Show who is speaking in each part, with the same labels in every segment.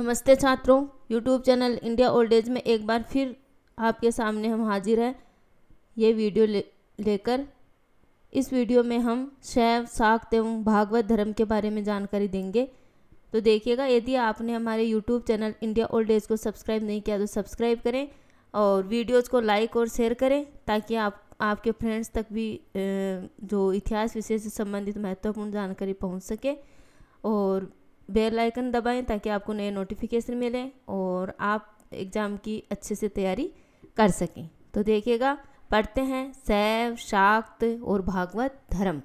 Speaker 1: नमस्ते छात्रों YouTube channel India old age में एक बार फिर आपके सामने हम हाजिर हैं ये वीडियो ले लेकर इस वीडियो में हम शैव शाक्त एवं भागवत धर्म के बारे में जानकारी देंगे तो देखिएगा यदि आपने हमारे YouTube channel India old age को सब्सक्राइब नहीं किया तो सब्सक्राइब करें और वीडियोज़ को लाइक और शेयर करें ताकि आप आपके फ्रेंड्स तक भी जो इतिहास विषय से संबंधित महत्वपूर्ण जानकारी पहुँच सके और बेल आइकन दबाएं ताकि आपको नए नोटिफिकेशन मिले और आप एग्ज़ाम की अच्छे से तैयारी कर सकें तो देखिएगा पढ़ते हैं शैव शाक्त और भागवत धर्म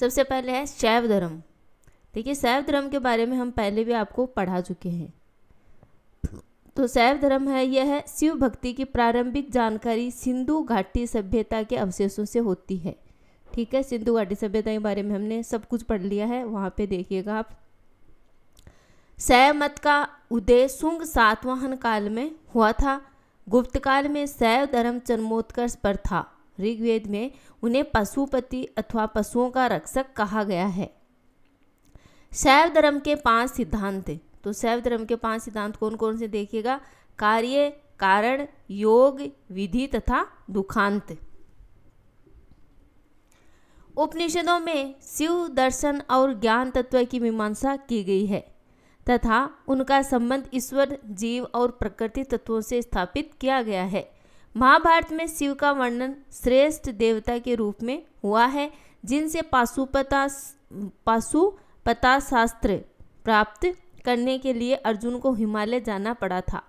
Speaker 1: सबसे पहले है शैव धर्म देखिए शैव धर्म के बारे में हम पहले भी आपको पढ़ा चुके हैं तो शैव धर्म है यह है शिव भक्ति की प्रारंभिक जानकारी सिंधु घाटी सभ्यता के अवशेषों से होती है ठीक है सिंधु घाटी सभ्यता के बारे में हमने सब कुछ पढ़ लिया है वहाँ पे देखिएगा आप सैव मत का उदय सुंग सातवाहन काल में हुआ था गुप्त काल में सैव धर्म चरमोत्कर्ष पर था ऋग्वेद में उन्हें पशुपति अथवा पशुओं का रक्षक कहा गया है शैव धर्म के पांच सिद्धांत तो शैव धर्म के पांच सिद्धांत कौन कौन से देखिएगा कार्य कारण योग विधि तथा दुखांत उपनिषदों में शिव दर्शन और ज्ञान तत्व की मीमांसा की गई है तथा उनका संबंध ईश्वर जीव और प्रकृति तत्वों से स्थापित किया गया है महाभारत में शिव का वर्णन श्रेष्ठ देवता के रूप में हुआ है जिनसे पाशुपता पाशुपता शास्त्र प्राप्त करने के लिए अर्जुन को हिमालय जाना पड़ा था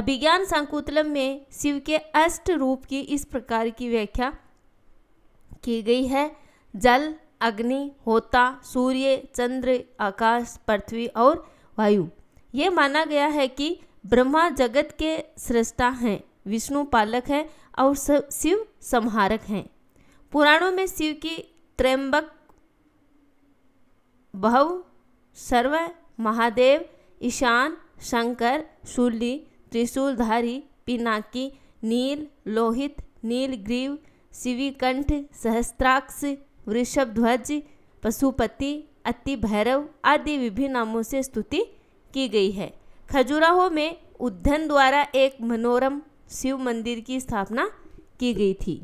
Speaker 1: अभिज्ञान सांकुतलम में शिव के अष्ट रूप की इस प्रकार की व्याख्या की गई है जल अग्नि होता सूर्य चंद्र आकाश पृथ्वी और वायु ये माना गया है कि ब्रह्मा जगत के सृष्टा हैं विष्णु पालक हैं और शिव संहारक हैं पुराणों में शिव की त्रैंबक भव सर्व महादेव ईशान शंकर शूली त्रिशूलधारी पिनाकी नील लोहित नीलग्रीव शिविकंठ सहस्त्राक्ष वृषभ ध्वज पशुपति अति भैरव आदि विभिन्न नामों से स्तुति की गई है खजुराहो में उद्धन द्वारा एक मनोरम शिव मंदिर की स्थापना की गई थी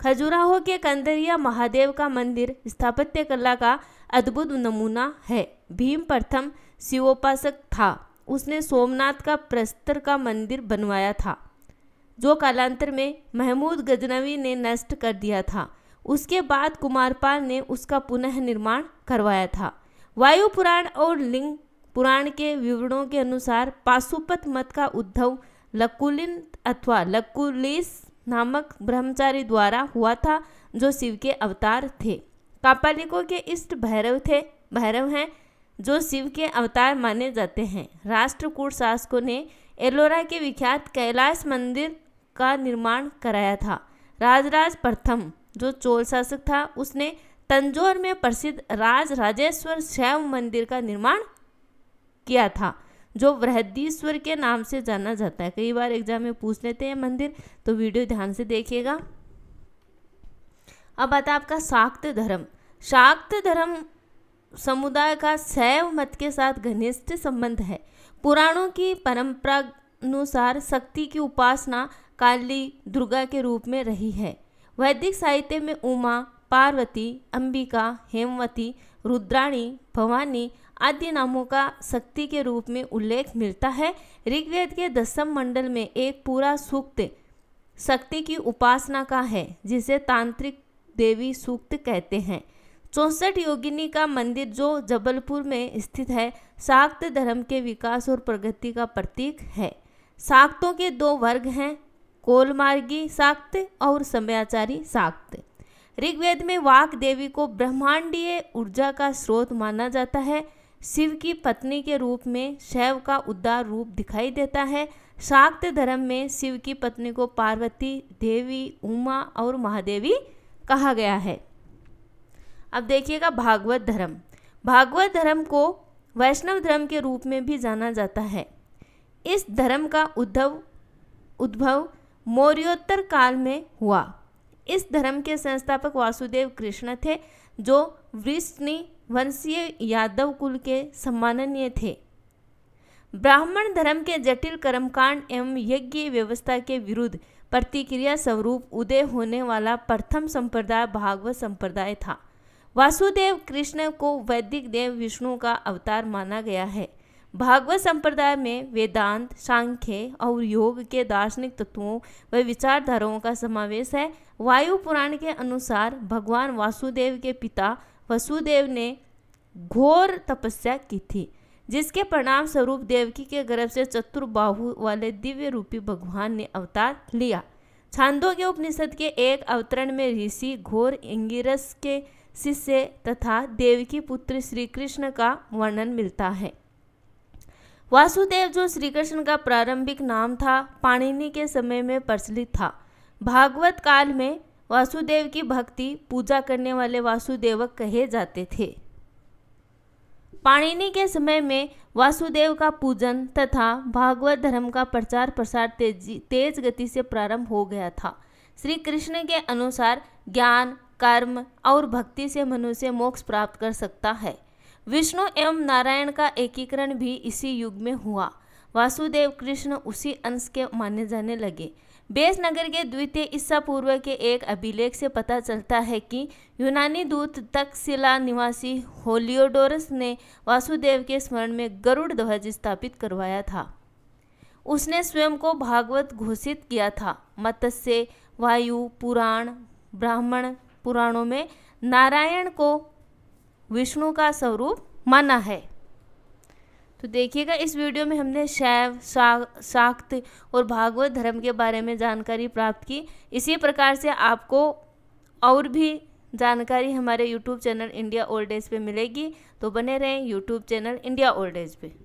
Speaker 1: खजुराहो के कंदरिया महादेव का मंदिर स्थापत्य कला का अद्भुत नमूना है भीम प्रथम शिवोपासक था उसने सोमनाथ का प्रस्तर का मंदिर बनवाया था जो कालांतर में महमूद गजनवी ने नष्ट कर दिया था उसके बाद कुमारपाल ने उसका पुनः निर्माण करवाया था वायु पुराण और लिंग पुराण के विवरणों के अनुसार पाशुपत मत का उद्धव लकुलिन अथवा लकुलिस नामक ब्रह्मचारी द्वारा हुआ था जो शिव के अवतार थे कापालिकों के इष्ट भैरव थे भैरव हैं जो शिव के अवतार माने जाते हैं राष्ट्रकूट शासकों ने एलोरा के विख्यात कैलाश मंदिर का निर्माण कराया था राजराज प्रथम जो चोल शासक था उसने तंजौर में प्रसिद्ध राज राजेश्वर शैव मंदिर का निर्माण किया था जो वृहदीश्वर के नाम से जाना जाता है कई बार एग्जाम में पूछ लेते हैं मंदिर तो वीडियो ध्यान से देखिएगा अब आता आपका शाक्त धर्म शाक्त धर्म समुदाय का शैव मत के साथ घनिष्ठ संबंध है पुराणों की परंपरा अनुसार शक्ति की उपासना काली दुर्गा के रूप में रही है वैदिक साहित्य में उमा पार्वती अंबिका हेमवती रुद्राणी भवानी आदि नामों का शक्ति के रूप में उल्लेख मिलता है ऋग्वेद के दसम मंडल में एक पूरा सूक्त शक्ति की उपासना का है जिसे तांत्रिक देवी सूक्त कहते हैं चौंसठ योगिनी का मंदिर जो जबलपुर में स्थित है शाक्त धर्म के विकास और प्रगति का प्रतीक है शाक्तों के दो वर्ग हैं कोलमार्गी शाक्त और समयाचारी शाक्त ऋग्वेद में वाक देवी को ब्रह्मांडीय ऊर्जा का स्रोत माना जाता है शिव की पत्नी के रूप में शैव का उद्दार रूप दिखाई देता है शाक्त धर्म में शिव की पत्नी को पार्वती देवी उमा और महादेवी कहा गया है अब देखिएगा भागवत धर्म भागवत धर्म को वैष्णव धर्म के रूप में भी जाना जाता है इस धर्म का उद्धव उद्भव मौर्योत्तर काल में हुआ इस धर्म के संस्थापक वासुदेव कृष्ण थे जो वृष्णि वंशीय यादव कुल के सम्माननीय थे ब्राह्मण धर्म के जटिल कर्मकांड एवं यज्ञ व्यवस्था के विरुद्ध प्रतिक्रिया स्वरूप उदय होने वाला प्रथम संप्रदाय भागवत संप्रदाय था वासुदेव कृष्ण को वैदिक देव विष्णु का अवतार माना गया है भागवत संप्रदाय में वेदांत सांख्य और योग के दार्शनिक तत्वों व विचारधाराओं का समावेश है वायु पुराण के अनुसार भगवान वासुदेव के पिता वसुदेव ने घोर तपस्या की थी जिसके परिणाम स्वरूप देवकी के गर्भ से चतुर्बाहु वाले दिव्य रूपी भगवान ने अवतार लिया छांदों के उपनिषद के एक अवतरण में ऋषि घोर इंगिरस के शिष्य तथा देवकी पुत्र श्री कृष्ण का वर्णन मिलता है वासुदेव जो श्री कृष्ण का प्रारंभिक नाम था पाणिनि के समय में प्रचलित था भागवत काल में वासुदेव की भक्ति पूजा करने वाले वासुदेवक कहे जाते थे पाणिनि के समय में वासुदेव का पूजन तथा भागवत धर्म का प्रचार प्रसार तेजी तेज गति से प्रारंभ हो गया था श्री कृष्ण के अनुसार ज्ञान कर्म और भक्ति से मनुष्य मोक्ष प्राप्त कर सकता है विष्णु एवं नारायण का एकीकरण भी इसी युग में हुआ वासुदेव कृष्ण उसी अंश के माने जाने लगे नगर के द्वितीय ईसा पूर्व के एक अभिलेख से पता चलता है कि यूनानी दूत तक्षशिला निवासी होलियोडोरस ने वासुदेव के स्मरण में गरुड़ ध्वज स्थापित करवाया था उसने स्वयं को भागवत घोषित किया था मत्स्य वायु पुराण ब्राह्मण पुराणों में नारायण को विष्णु का स्वरूप माना है तो देखिएगा इस वीडियो में हमने शैव शा, शाक्त और भागवत धर्म के बारे में जानकारी प्राप्त की इसी प्रकार से आपको और भी जानकारी हमारे YouTube channel India old age पर मिलेगी तो बने रहें YouTube channel India old age पर